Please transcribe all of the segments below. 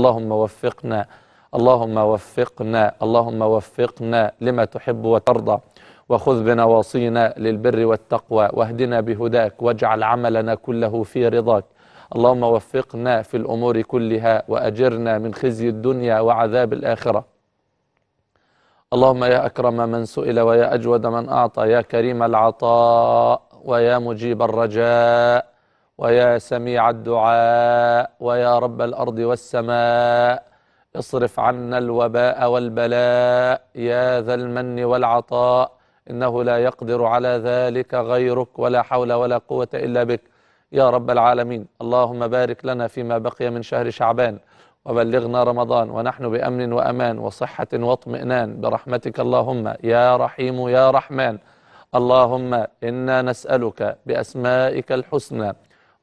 اللهم وفقنا اللهم وفقنا اللهم وفقنا لما تحب وترضى وخذ بنواصينا للبر والتقوى واهدنا بهداك واجعل عملنا كله في رضاك اللهم وفقنا في الأمور كلها وأجرنا من خزي الدنيا وعذاب الآخرة اللهم يا أكرم من سئل ويا أجود من أعطى يا كريم العطاء ويا مجيب الرجاء ويا سميع الدعاء ويا رب الارض والسماء اصرف عنا الوباء والبلاء يا ذا المن والعطاء انه لا يقدر على ذلك غيرك ولا حول ولا قوه الا بك يا رب العالمين اللهم بارك لنا فيما بقي من شهر شعبان وبلغنا رمضان ونحن بامن وامان وصحه واطمئنان برحمتك اللهم يا رحيم يا رحمن اللهم انا نسالك باسمائك الحسنى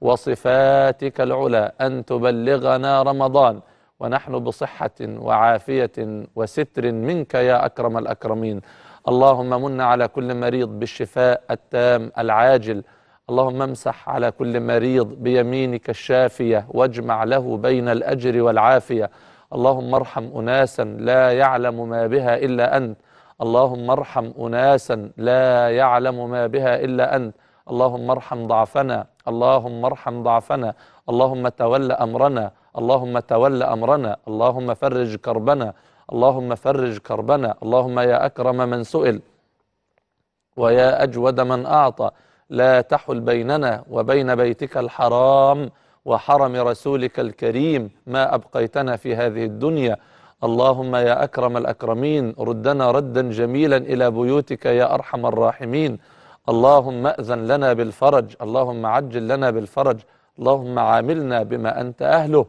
وصفاتك العلى أن تبلغنا رمضان ونحن بصحة وعافية وستر منك يا أكرم الأكرمين اللهم من على كل مريض بالشفاء التام العاجل اللهم امسح على كل مريض بيمينك الشافية واجمع له بين الأجر والعافية اللهم ارحم أناسا لا يعلم ما بها إلا أنت اللهم ارحم أناسا لا يعلم ما بها إلا أنت اللهم ارحم ضعفنا اللهم ارحم ضعفنا اللهم تول أمرنا اللهم تول أمرنا اللهم فرج كربنا اللهم فرج كربنا اللهم يا أكرم من سئل ويا أجود من أعطى لا تحل بيننا وبين بيتك الحرام وحرم رسولك الكريم ما أبقيتنا في هذه الدنيا اللهم يا أكرم الأكرمين ردنا ردا جميلا إلى بيوتك يا أرحم الراحمين اللهم أذن لنا بالفرج اللهم عجل لنا بالفرج اللهم عاملنا بما أنت أهله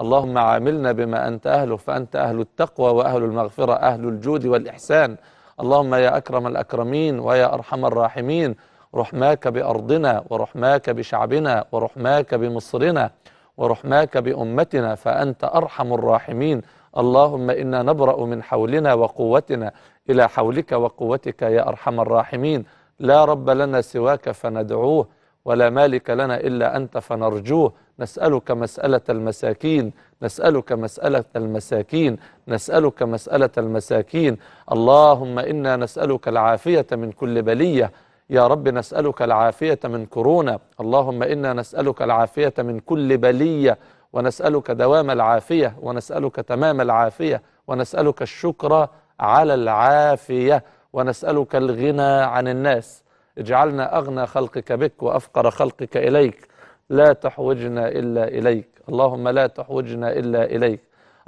اللهم عاملنا بما أنت أهله فأنت أهل التقوى وأهل المغفرة أهل الجود والإحسان اللهم يا أكرم الأكرمين ويا أرحم الراحمين رحماك بأرضنا ورحماك بشعبنا ورحماك بمصرنا ورحماك بأمتنا فأنت أرحم الراحمين اللهم إنا نبرأ من حولنا وقوتنا إلى حولك وقوتك يا أرحم الراحمين لا رب لنا سواك فندعوه ولا مالك لنا إلا أنت فنرجوه نسألك مسألة المساكين نسألك مسألة المساكين نسألك مسألة المساكين اللهم إنا نسألك العافية من كل بلية يا رب نسألك العافية من كورونا اللهم إنا نسألك العافية من كل بلية ونسألك دوام العافية ونسألك تمام العافية ونسألك الشكر على العافية ونسألك الغنى عن الناس اجعلنا أغنى خلقك بك وأفقر خلقك إليك لا تحوجنا إلا إليك اللهم لا تحوجنا إلا إليك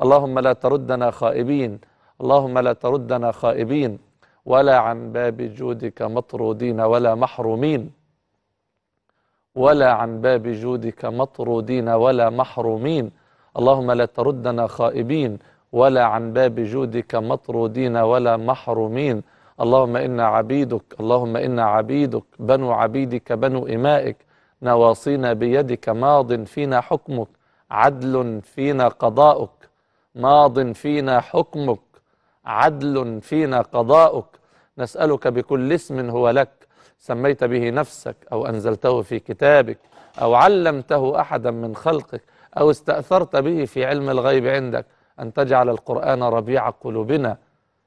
اللهم لا تردنا خائبين اللهم لا تردنا خائبين ولا عن باب جودك مطرودين ولا محرومين ولا عن باب جودك مطرودين ولا محرومين اللهم لا تردنا خائبين ولا عن باب جودك مطرودين ولا محرومين اللهم إنا عبيدك اللهم إنا عبيدك بنو عبيدك بنو إمائك نواصينا بيدك ماض فينا حكمك عدل فينا قضاؤك ماض فينا حكمك عدل فينا قضاؤك نسألك بكل اسم هو لك سميت به نفسك أو أنزلته في كتابك أو علمته أحدا من خلقك أو استأثرت به في علم الغيب عندك أن تجعل القرآن ربيع قلوبنا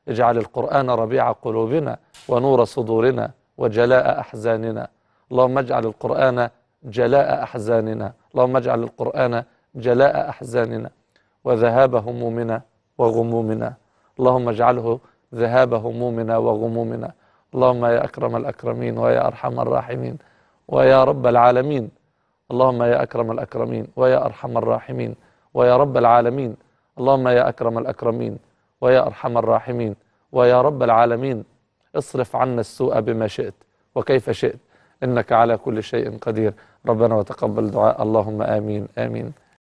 اجعل القرآن ربيع قلوبنا ونور صدورنا وجلاء أحزاننا اللهم اجعل القرآن جلاء أحزاننا اللهم اجعل القرآن جلاء أحزاننا وذهاب همومنا وغمومنا اللهم اجعله ذهاب همومنا وغمومنا اللهم يا أكرم الأكرمين ويا أرحم الراحمين ويا رب العالمين اللهم يا أكرم الأكرمين ويا أرحم الراحمين ويا رب العالمين اللهم يا أكرم الأكرمين ويا أرحم الراحمين ويا رب العالمين اصرف عنا السوء بما شئت وكيف شئت إنك على كل شيء قدير ربنا وتقبل دعاء اللهم آمين آمين